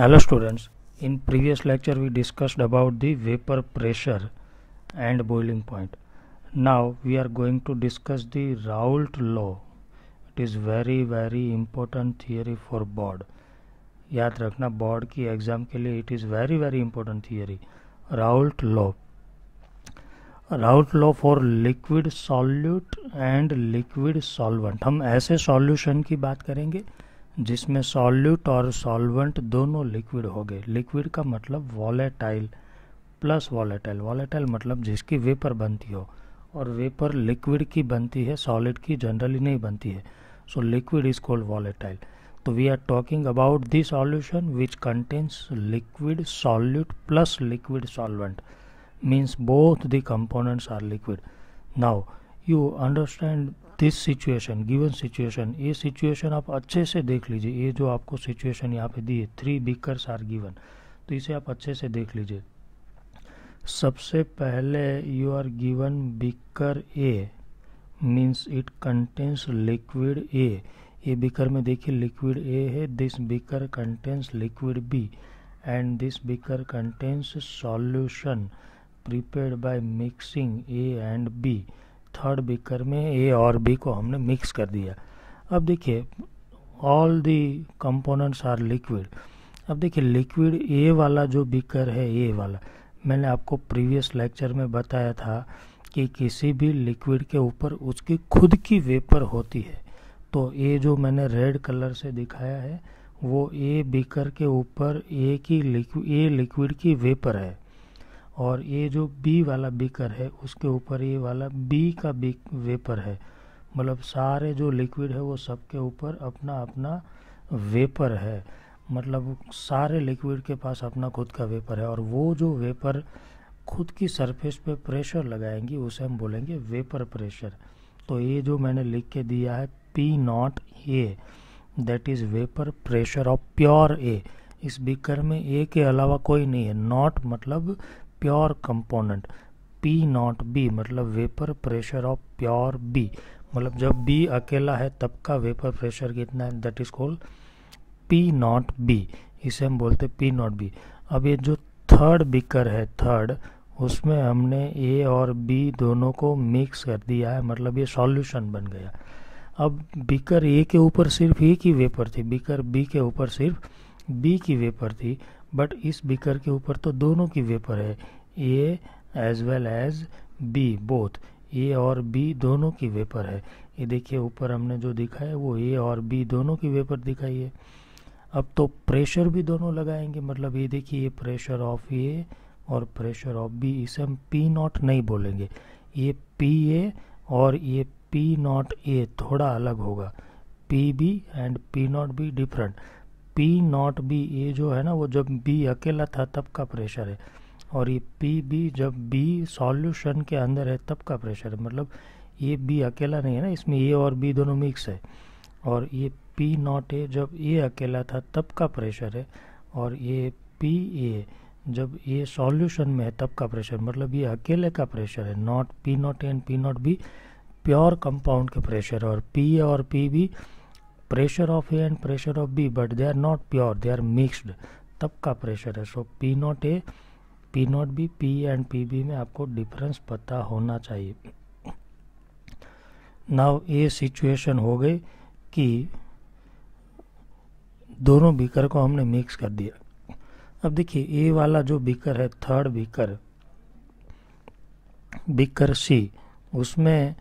Hello students, in previous lecture we discussed about the vapor pressure and boiling point. Now we are going to discuss the Raoult law. It is very very important theory for board. याद रखना board की exam के लिए it is very very important theory Raoult law Raoult law for liquid solute and liquid solvent हम ऐसे solution की बात करेंगे जिसमें सॉल्यूट और सॉल्वेंट दोनों लिक्विड हो गए लिक्विड का मतलब वॉलेटाइल प्लस वॉलेटाइल वॉलेटाइल मतलब जिसकी वेपर बनती हो और वेपर लिक्विड की बनती है सॉलिड की जनरली नहीं बनती है so liquid is called volatile तो we are talking about this solution which contains liquid solute plus liquid solvent means both the components are liquid now you understand this situation given situation ये situation आप अच्छे से देख लीजिए ये जो आपको सिचुएशन यहाँ पे दी है थ्री बीकर्स आर गिवन तो इसे आप अच्छे से देख लीजिए सबसे पहले you are given beaker A means it contains liquid A ये बीकर में देखिए लिक्विड ए है this beaker contains liquid B and this beaker contains solution prepared by mixing A and B third beaker में A और B को हमने mix कर दिया अब देखिए all the components are liquid अब देखिए लिक्विड ए वाला जो बीकर है ए वाला मैंने आपको प्रीवियस लेक्चर में बताया था कि किसी भी लिक्विड के ऊपर उसकी खुद की वेपर होती है तो ए जो मैंने रेड कलर से दिखाया है वो ए बीकर के ऊपर ए की लिक्विड ए लिक्विड की वेपर है और ये जो बी वाला बीकर है उसके ऊपर ये वाला बी का बी वेपर है मतलब सारे जो लिक्विड है वो सबके ऊपर अपना अपना वेपर है मतलब सारे लिक्विड के पास अपना खुद का वेपर है और वो जो वेपर खुद की सरफेस पे प्रेशर लगाएंगी उसे हम बोलेंगे वेपर प्रेशर तो ये जो मैंने लिख के दिया है P not A that is vapour pressure of pure A इस बीकर में ए के अलावा कोई नहीं है नॉट मतलब pure component P not B मतलब vapour pressure of pure B मतलब जब बी अकेला है तब का वेपर प्रेशर कितना है that is called P not B इसे हम बोलते हैं पी नॉट बी अब ये जो थर्ड बीकर है थर्ड उसमें हमने ए और बी दोनों को मिक्स कर दिया है मतलब ये सॉल्यूशन बन गया अब बिकर ए के ऊपर सिर्फ ए की वेपर थी बीकर बी के ऊपर सिर्फ बी की वेपर थी बट इस बीकर के ऊपर तो दोनों की वेपर है A as well as B both A और बी दोनों की वेपर है ये देखिए ऊपर हमने जो दिखा है वो ए और बी दोनों की वेपर दिखाई है अब तो प्रेशर भी दोनों लगाएंगे मतलब ये देखिए ये प्रेशर ऑफ ए और प्रेशर ऑफ बी इसे हम पी नॉट नहीं बोलेंगे ये पी ए और ये पी नॉट ए थोड़ा अलग होगा P B and P not B different P not B ये जो है ना वो जब बी अकेला था तब का प्रेशर है और ये पी बी जब बी सॉल्यूशन के अंदर है तब का प्रेशर है मतलब ये बी अकेला नहीं है ना इसमें ए और बी दोनों मिक्स है और ये पी नॉट ए जब ए अकेला था तब का प्रेशर है और ये पी ए जब ये सॉल्यूशन में है तब का प्रेशर मतलब ये अकेले का प्रेशर है naught P not A and P not B pure compound के प्रेशर है और पी और P B pressure of A and pressure of B but they are not pure they are mixed तब का प्रेशर है so P not A P not B P and P B में आपको difference पता होना चाहिए नाव ये सिचुएशन हो गई कि दोनों बीकर को हमने मिक्स कर दिया अब देखिए ए वाला जो बीकर है थर्ड बीकर बीकर सी उसमें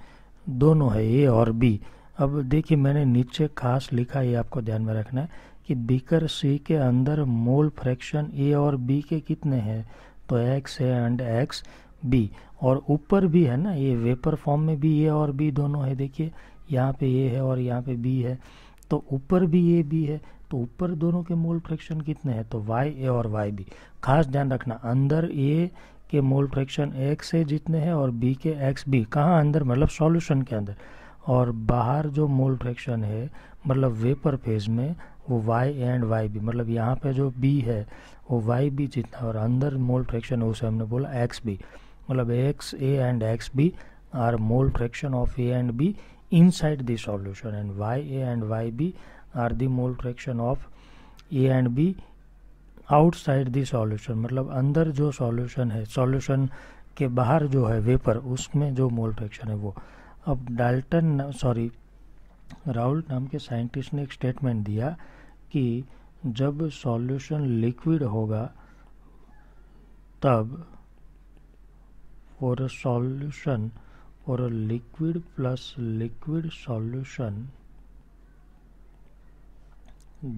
दोनों है ए और बी अब देखिए मैंने नीचे खास लिखा ये आपको ध्यान में रखना है कि बीकर सी के अंदर मोल फ्रैक्शन ए और बी के कितने हैं तो एक्स है एंड एक्स बी और ऊपर भी है ना ये वेपर फॉर्म में भी ए और बी दोनों है देखिए यहाँ पे ए है और यहाँ पे बी है तो ऊपर भी ए बी है तो ऊपर दोनों के मोल फ्रैक्शन कितने हैं तो वाई ए और वाई बी खास ध्यान रखना अंदर ए के मोल फ्रैक्शन एक्स है जितने हैं और बी के एक्स बी कहाँ अंदर मतलब सॉल्यूशन के अंदर और बाहर जो मोल फ्रैक्शन है मतलब वेपर फेज में वो वाई एंड वाई बी मतलब यहाँ पे जो बी है वो वाई बी जितना और अंदर मोल फ्रैक्शन है उसे हमने बोला एक्स बी मतलब X A and X B are mole fraction of A and B and Y A and Y B are are mole mole of A and B b side the solution मतलब अंदर जो solution है solution के बाहर जो है vapour उसमें जो मोल फ्रैक्शन है वो अब डाल्टन सॉरी राउल नाम के साइंटिस्ट ने एक स्टेटमेंट दिया कि जब सॉल्यूशन लिक्विड होगा तब for solution for liquid plus liquid solution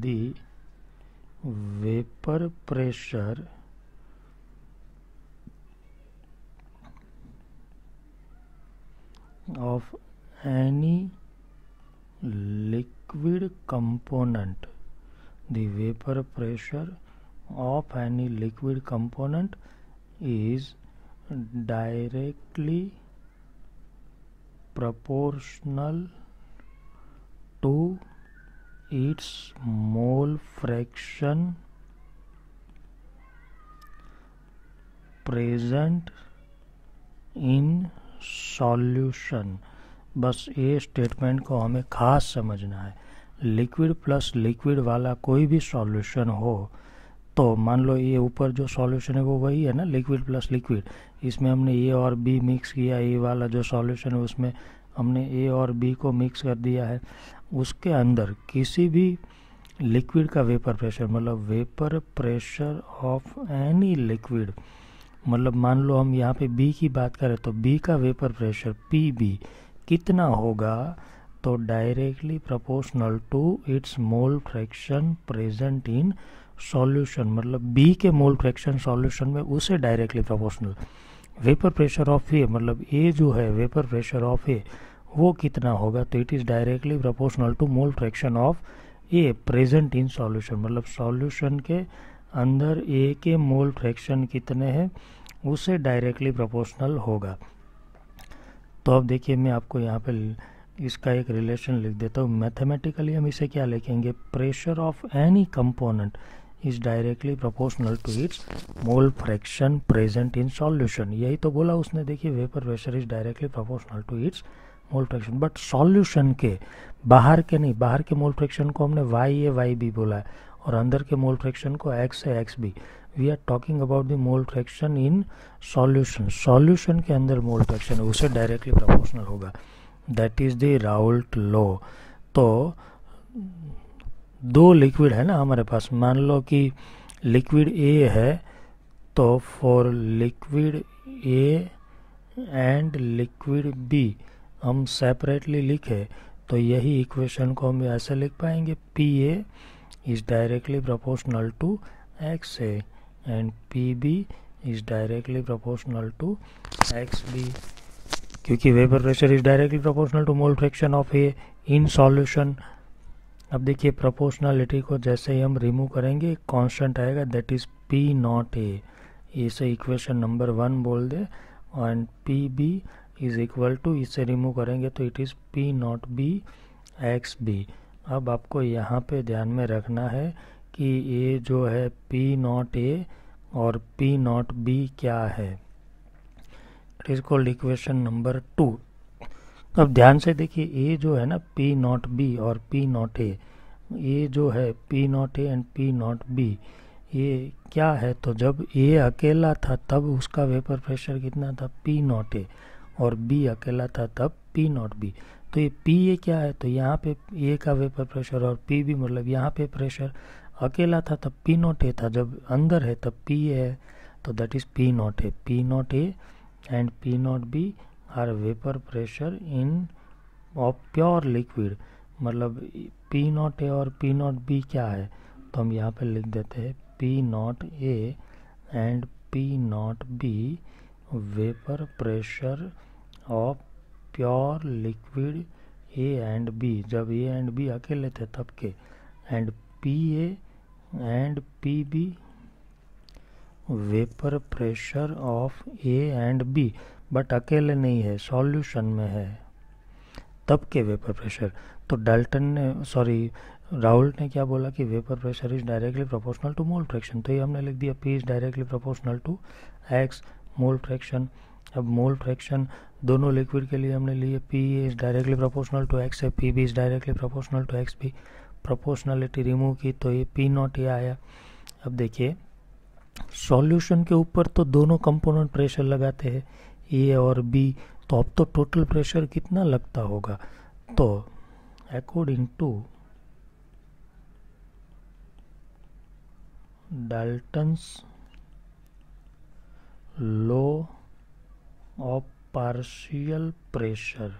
the vapour pressure of any liquid component the vapor pressure of any liquid component is directly proportional to its mole fraction present in solution बस ये statement को हमें खास समझना है liquid plus liquid वाला कोई भी सॉल्यूशन हो तो मान लो ये ऊपर जो सॉल्यूशन है वो वही है ना लिक्विड प्लस लिक्विड इसमें हमने ए और बी मिक्स किया ए वाला जो सॉल्यूशन है उसमें हमने ए और बी को मिक्स कर दिया है उसके अंदर किसी भी लिक्विड का वेपर प्रेशर मतलब vapour pressure of any liquid मतलब मान लो हम यहाँ पे बी की बात करें तो बी का वेपर प्रेशर पी बी कितना होगा तो directly proportional to its mole fraction present in solution मतलब बी के मोल फ्रैक्शन सॉल्यूशन में उसे directly proportional vapour pressure of A मतलब ए जो है वेपर प्रेशर ऑफ ए वो कितना होगा तो it is directly proportional to mole fraction of A present in solution मतलब सॉल्यूशन के अंदर ए के मोल फ्रैक्शन कितने हैं उसे डायरेक्टली प्रोपोर्शनल होगा तो अब देखिए मैं आपको यहाँ पे इसका एक रिलेशन लिख देता हूँ मैथमेटिकली हम इसे क्या लिखेंगे pressure of any component is directly proportional to its mole fraction present in solution यही तो बोला उसने देखिए vapour pressure is directly proportional to its mole fraction but solution के बाहर के नहीं बाहर के मोल फ्रैक्शन को हमने वाई ए वाई बी बोला है और अंदर के मोल फ्रैक्शन को एक्स है एक्स भी we are talking about the mole fraction in solution solution के अंदर मोल फ्रैक्शन है उसे डायरेक्टली प्रोपोर्शनल होगा that is the Raoult law तो दो लिक्विड है ना हमारे पास मान लो कि लिक्विड ए है तो for liquid A and liquid B हम सेपरेटली लिखे तो यही इक्वेशन को हम ऐसे लिख पाएंगे P A is directly proportional to XA and PB is directly proportional to XB क्योंकि vapour pressure is directly proportional to mole fraction of A in solution अब देखिए प्रोपोर्शनलिटी को जैसे ही हम रिमूव करेंगे कांस्टेंट आएगा that is P not A इसे equation number one बोल दे and P B is equal to इसे रिमूव करेंगे तो it is P not B X B अब आपको यहाँ पे ध्यान में रखना है कि ये जो है पी नॉट ए और पी नॉट बी क्या है it is called equation number two अब ध्यान से देखिए ए जो है ना पी नॉट बी और पी नॉट ए ये जो है P not A and P not B ये क्या है तो जब ए अकेला था तब उसका वेपर प्रेशर कितना था पी नॉट ए और बी अकेला था तब पी नॉट बी तो ये पी ए क्या है तो यहाँ पे ए का वेपर प्रेशर और पी भी मतलब यहाँ पे प्रेशर अकेला था तब पी नॉट ए था जब अंदर है तब पी ए है तो that is P not A P not A and P not B are vapour pressure in of pure liquid मतलब पी नॉट ए और पी नॉट बी क्या है तो हम यहाँ पे लिख देते हैं P not A and P not B vapour pressure of pure liquid A and B जब ए एंड बी अकेले थे तब के and P A and P B vapour pressure of A and B but अकेले नहीं है सॉल्यूशन में है तब के वेपर प्रेशर तो डाल्टन ने सॉरी राहुल ने क्या बोला कि vapour pressure is directly proportional to mole fraction तो ये हमने लिख दिया P is directly proportional to X mole fraction अब मोल फ्रैक्शन दोनों लिक्विड के लिए हमने लिए P is directly proportional to X है P B is directly proportional to X भी प्रोपोर्शनलिटी रिमूव की तो ये पी नॉट ये आया अब देखिए सॉल्यूशन के ऊपर तो दोनों कंपोनेंट प्रेशर लगाते हैं ए और बी तो अब तो टोटल प्रेशर कितना लगता होगा तो according to Dalton's law of partial pressure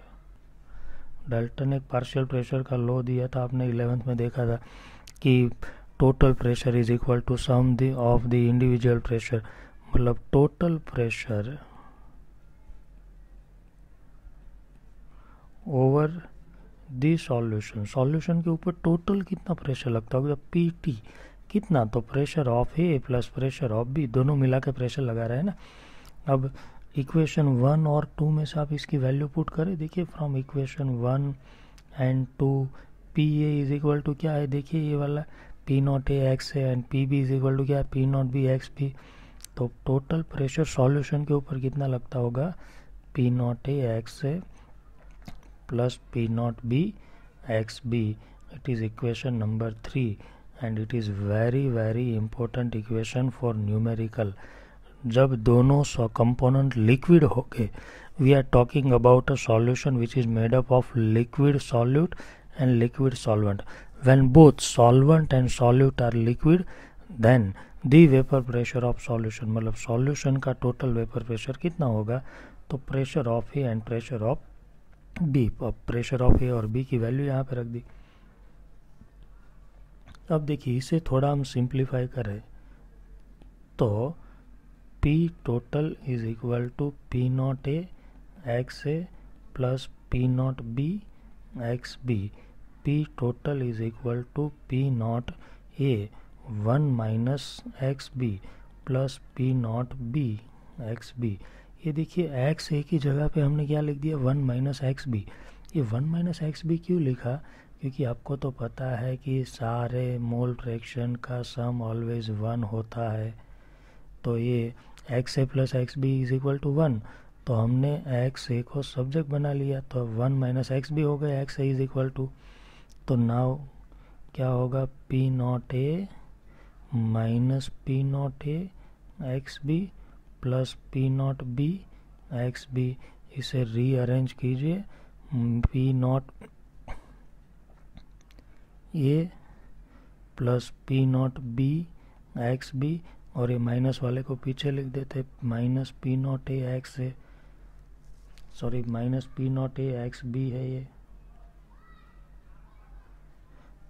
Dalton एक पार्शियल प्रेशर का लॉ दिया था आपने इलेवेंथ में देखा था कि total pressure is equal to sum the of the individual pressure मतलब total pressure over the solution solution के ऊपर टोटल कितना प्रेशर लगता होगा पी टी कितना तो pressure of A plus pressure of B दोनों मिला के प्रेशर लगा रहे हैं ना अब इक्वेशन वन और टू में से आप इसकी वैल्यू पुट करें देखिए from equation one and two P A is equal to क्या है देखिए ये वाला पी नॉट ए एक्स है and P B is equal to क्या है P not B X P तो टोटल प्रेशर सॉल्यूशन के ऊपर कितना लगता होगा P not A X A plus P not B X B it is equation number three and it is very very important equation for numerical जब दोनों सौ component liquid हो गए we are talking about a solution which is made up of liquid solute and liquid solvent when both solvent and solute are liquid then the vapour pressure of solution मतलब solution का total vapour pressure कितना होगा तो pressure of A and pressure of B अब pressure of A और B की value यहाँ पर रख दी अब देखिए इसे थोड़ा हम सिंप्लीफाई करें तो P total is equal to P not A X A plus P not B X B P total is equal to P not A one minus X B plus P not B X B ये देखिए x ए की जगह पे हमने क्या लिख दिया one minus X B ये वन माइनस एक्स बी क्यों लिखा क्योंकि आपको तो पता है कि सारे मोल फ्रैक्शन का सम ऑलवेज वन होता है तो ये X A plus X B is equal to one तो हमने एक्स ए को सब्जेक्ट बना लिया तो वन माइनस एक्स भी हो गया X A is equal to तो नाव क्या होगा P not A minus P not A X B plus P not B X B इसे रीअरेंज कीजिए P not A plus P not B X B और ये माइनस वाले को पीछे लिख देते minus P not A X है sorry minus P not A X B है ये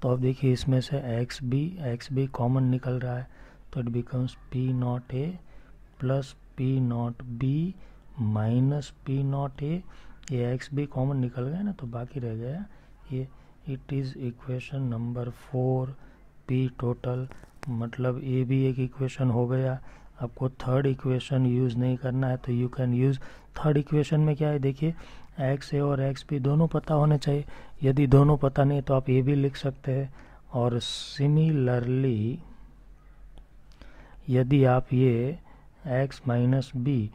तो अब देखिए इसमें से X B X B common निकल रहा है तो it becomes P not A plus P not B minus P not A ये एक्स बी कॉमन निकल गया ना तो बाकी रह गया ये it is equation number four P total मतलब ये भी एक इक्वेशन हो गया आपको थर्ड इक्वेशन यूज़ नहीं करना है तो you can use third equation में क्या है देखिए एक्स ए और एक्स बी दोनों पता होने चाहिए यदि दोनों पता नहीं तो आप ये भी लिख सकते हैं और सिमिलरली यदि आप ये एक्स माइनस बी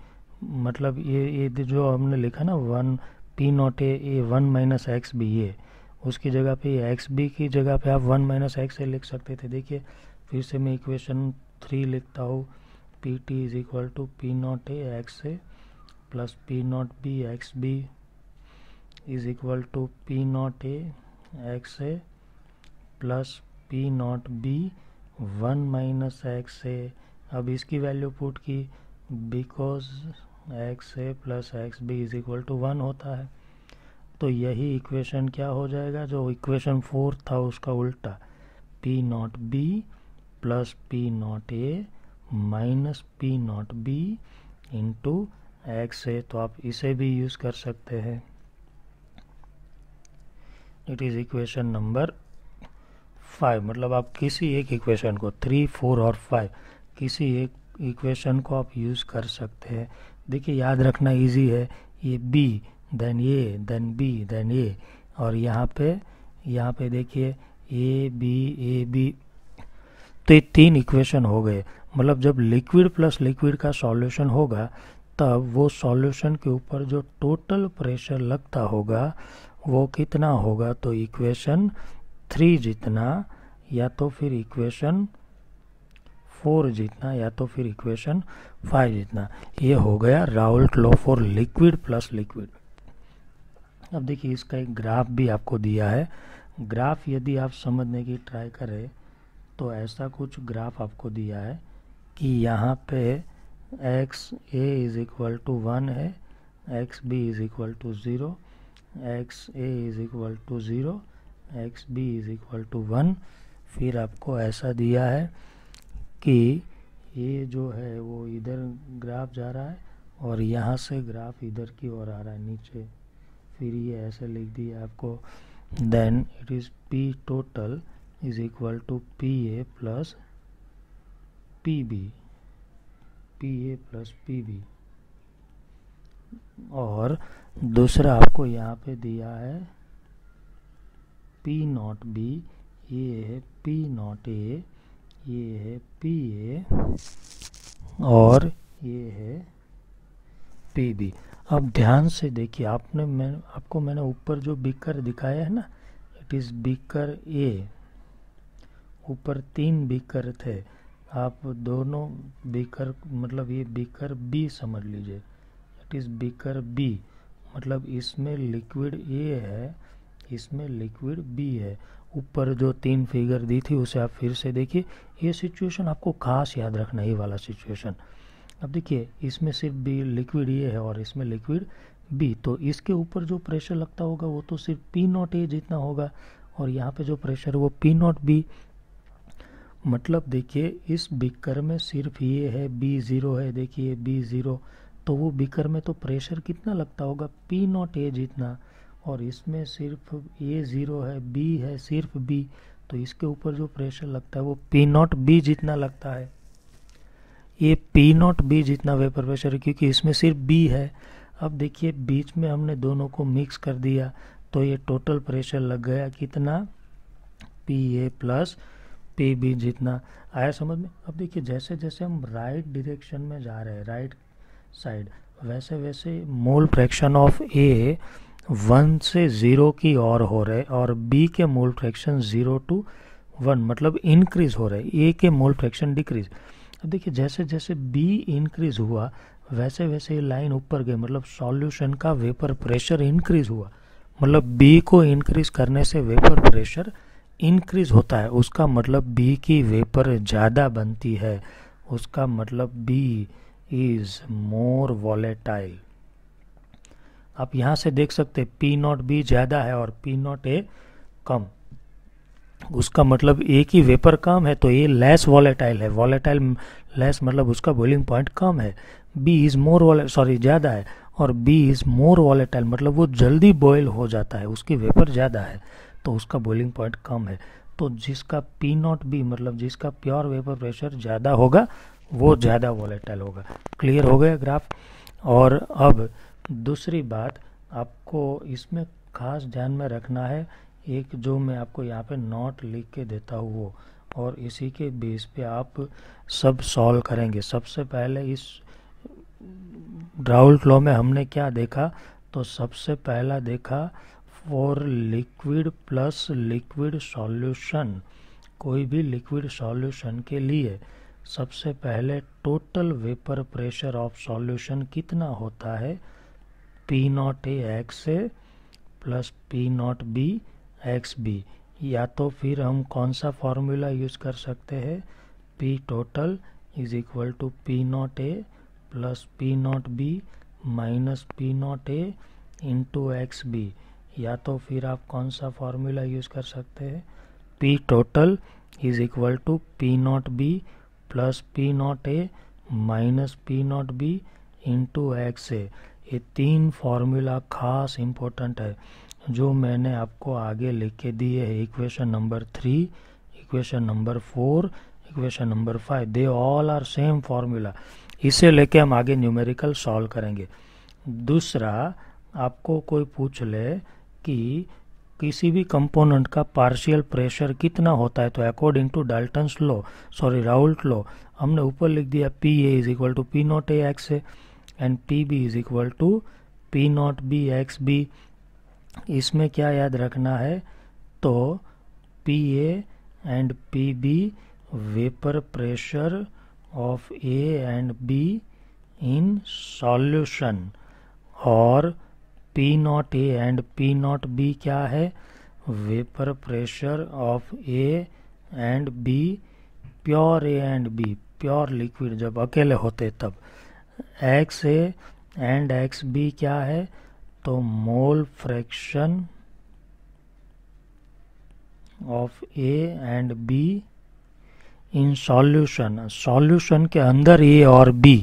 मतलब ये ये जो हमने लिखा ना one P not A A one minus X B A उसकी जगह पे एक्स बी की जगह पे आप वन माइनस एक्स ए लिख सकते थे देखिए फिर से मैं इक्वेशन थ्री लिखता हूँ P T is equal to P not A X A plus P not B X B is equal to P not A X A plus P not B one minus X A अब इसकी value put की because X A plus X B is equal to one होता है तो यही equation क्या हो जाएगा जो इक्वेशन फोर था उसका उल्टा P not B plus P not A minus P not B into X है तो आप इसे भी यूज़ कर सकते हैं it is equation number five मतलब आप किसी एक इक्वेशन को थ्री फोर और फाइव किसी एक इक्वेशन को आप यूज़ कर सकते हैं देखिए याद रखना इजी है ये B then A then B then A और यहाँ पे यहाँ पे देखिए ए बी ए बी तो ये तीन इक्वेशन हो गए मतलब जब लिक्विड प्लस लिक्विड का सॉल्यूशन होगा तब वो सॉल्यूशन के ऊपर जो टोटल प्रेशर लगता होगा वो कितना होगा तो इक्वेशन थ्री जितना या तो फिर इक्वेशन फोर जितना या तो फिर इक्वेशन फाइव जितना ये हो गया Raoult law for liquid plus liquid अब देखिए इसका एक ग्राफ भी आपको दिया है ग्राफ यदि आप समझने की ट्राई करें तो ऐसा कुछ ग्राफ आपको दिया है कि यहाँ पे X A is equal to one है X B is equal to zero X A is equal to zero X B is equal to one फिर आपको ऐसा दिया है कि ये जो है वो इधर ग्राफ जा रहा है और यहाँ से ग्राफ इधर की ओर आ रहा है नीचे फिर ये ऐसे लिख दिया आपको then it is P total is equal to P A plus P B P A plus P B और दूसरा आपको यहाँ पे दिया है पी नॉट बी ये है पी नॉट ए ये है पी ए और ये है पी बी अब ध्यान से देखिए आपने मैं आपको मैंने ऊपर जो बीकर दिखाया है ना इट इज़ बीकर ए ऊपर तीन बीकर थे आप दोनों बीकर मतलब ये बीकर बी समझ लीजिए इट इज़ बीकर बी मतलब इसमें लिक्विड ए है इसमें लिक्विड बी है ऊपर जो तीन फिगर दी थी उसे आप फिर से देखिए ये सिचुएशन आपको खास याद रखना ही वाला सिचुएशन अब देखिए इसमें सिर्फ बी लिक्विड ये है और इसमें लिक्विड बी तो इसके ऊपर जो प्रेशर लगता होगा वो तो सिर्फ पी नॉट ए जितना होगा और यहाँ पे जो प्रेशर वो पी नॉट बी मतलब देखिए इस बिकर में सिर्फ ये है बी ज़ीरो है देखिए बी ज़ीरो तो वो बिकर में तो प्रेशर कितना लगता होगा पी नॉट ए जितना और इसमें सिर्फ ए ज़ीरो है बी है सिर्फ बी तो इसके ऊपर जो प्रेशर लगता है वो पी नॉट बी जितना लगता है ये पी नॉट बी जितना वेपर प्रेशर है क्योंकि इसमें सिर्फ बी है अब देखिए बीच में हमने दोनों को मिक्स कर दिया तो ये टोटल प्रेशर लग गया कितना P A plus P B जितना आया समझ में अब देखिए जैसे जैसे हम राइट डिरेक्शन में जा रहे हैं राइट साइड वैसे वैसे मूल फ्रैक्शन ऑफ ए वन से ज़ीरो की ओर हो रहे और बी के मूल फ्रैक्शन ज़ीरो टू वन मतलब इंक्रीज हो रहे ए के मूल फ्रैक्शन डिक्रीज अब देखिए जैसे जैसे बी इंक्रीज हुआ वैसे वैसे ये लाइन ऊपर गई मतलब सॉल्यूशन का वेपर प्रेशर इंक्रीज हुआ मतलब बी को इंक्रीज करने से वेपर प्रेशर इंक्रीज होता है उसका मतलब बी की वेपर ज़्यादा बनती है उसका मतलब बी इज़ मोर वॉलेटाइल आप यहाँ से देख सकते हैं पी नॉट बी ज़्यादा है और पी नॉट ए कम उसका मतलब ए की वेपर कम है तो ए लेस वॉलेटाइल है वॉलेटाइल लेस मतलब उसका बॉइलिंग पॉइंट कम है बी इज़ मोर वॉले सॉरी ज़्यादा है और बी इज़ मोर वॉलेटाइल मतलब वो जल्दी बॉयल हो जाता है उसकी वेपर ज़्यादा है तो उसका बॉइलिंग पॉइंट कम है तो जिसका पी नॉट बी मतलब जिसका प्योर वेपर प्रेशर ज़्यादा होगा वो ज़्यादा वॉलेटाइल होगा क्लियर हो गया ग्राफ और अब दूसरी बात आपको इसमें खास ध्यान में रखना है एक जो मैं आपको यहाँ पे नॉट लिख के देता हूँ वो और इसी के बेस पे आप सब सॉल्व करेंगे सबसे पहले इस ड्राउल लॉ में हमने क्या देखा तो सबसे पहला देखा और लिक्विड प्लस लिक्विड सॉल्यूशन कोई भी लिक्विड सॉल्यूशन के लिए सबसे पहले total vapour pressure of solution कितना होता है P not A X A plus P not B X B या तो फिर हम कौन सा फॉर्मूला यूज़ कर सकते हैं P total is equal to P not A plus P not B minus P not A into X B या तो फिर आप कौन सा फॉर्मूला यूज़ कर सकते हैं P total is equal to P not B plus P not A minus P not B into X A ये तीन फॉर्मूला खास इम्पोर्टेंट है जो मैंने आपको आगे लिख के दिए है equation number three equation number four equation number five they all are same formula इसे लेके हम आगे न्यूमेरिकल सॉल्व करेंगे दूसरा आपको कोई पूछ ले कि किसी भी कंपोनेंट का पार्शियल प्रेशर कितना होता है तो according to Dalton law sorry Raoult law हमने ऊपर लिख दिया P A is equal to P not A X A and P B is equal to P not B X B इसमें क्या याद रखना है तो P A and P B vapour pressure of A and B in solution और P not A and P not B क्या है vapour pressure of A and B pure A and B pure liquid जब अकेले होते तब X A and X B क्या है तो mole fraction of A and B in solution solution के अंदर ए और बी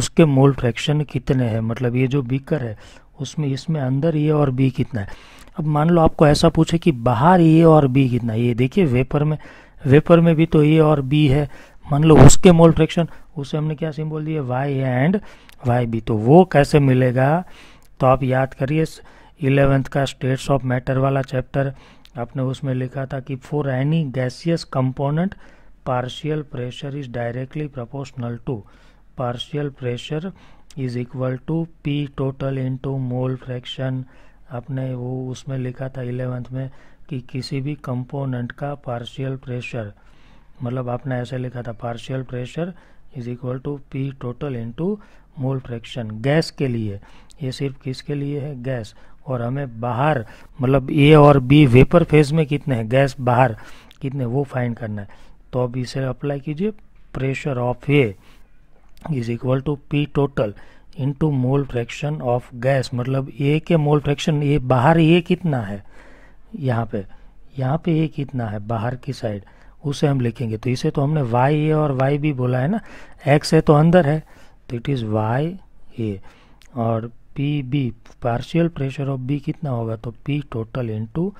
उसके मोल फ्रैक्शन कितने हैं मतलब ये जो बीकर है उसमें इसमें अंदर ए और बी कितना है अब मान लो आपको ऐसा पूछे कि बाहर ए और बी कितना है ये देखिए वेपर में वेपर में भी तो ए और बी है मान लो उसके मोल फ्रैक्शन उसे हमने क्या सिंबल दिया वाई एंड वाई बी तो वो कैसे मिलेगा तो आप याद करिए इलेवेंथ का स्टेट्स ऑफ मैटर वाला चैप्टर आपने उसमें लिखा था कि for any gaseous component partial pressure is directly proportional to partial pressure is equal to P total into mole fraction आपने वो उसमें लिखा था इलेवेंथ में कि किसी भी कंपोनेंट का पार्शियल प्रेशर मतलब आपने ऐसे लिखा था partial pressure is equal to P total into mole fraction gas के लिए ये सिर्फ किसके लिए है गैस और हमें बाहर मतलब ए और बी वेपर फेज में कितने हैं गैस बाहर कितने वो फाइंड करना है तो अब इसे अप्लाई कीजिए pressure of A is equal to P total into mole fraction of gas मतलब ए के मोल फ्रैक्शन ये बाहर ए कितना है यहाँ पे यहाँ पे ए कितना है बाहर की साइड उसे हम लिखेंगे तो इसे तो हमने वाई ए और वाई बी बोला है ना एक्स है तो अंदर है तो इट इज़ वाई ए और P B partial pressure of B कितना होगा तो P total into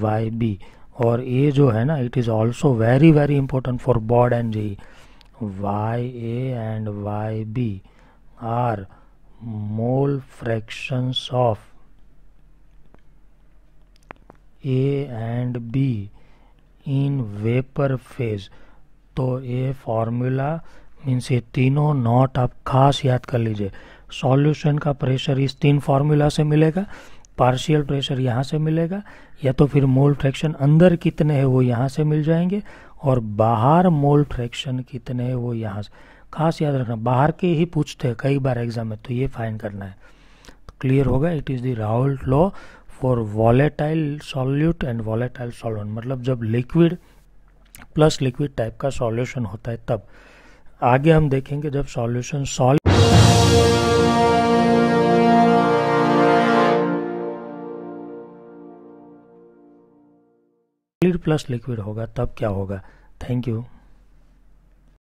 Y B और ए जो है ना it is also very very important for board and JEE Y A and Y B are mole fraction of A and B in vapour phase तो ये formula means ये तीनों not आप खास याद कर लीजिए सॉल्यूशन का प्रेशर इस तीन फॉर्मूला से मिलेगा पार्शियल प्रेशर यहाँ से मिलेगा या तो फिर मोल फ्रैक्शन अंदर कितने हैं वो यहाँ से मिल जाएंगे और बाहर मोल फ्रैक्शन कितने हैं वो यहाँ से खास याद रखना बाहर के ही पूछते हैं कई बार एग्जाम में तो ये फाइन करना है तो क्लियर होगा it is the Raoult law for volatile solute and volatile solvent मतलब जब लिक्विड प्लस लिक्विड टाइप का सॉल्यूशन होता है तब आगे हम देखेंगे जब solution solve clear plus liquid होगा तब क्या होगा थैंक यू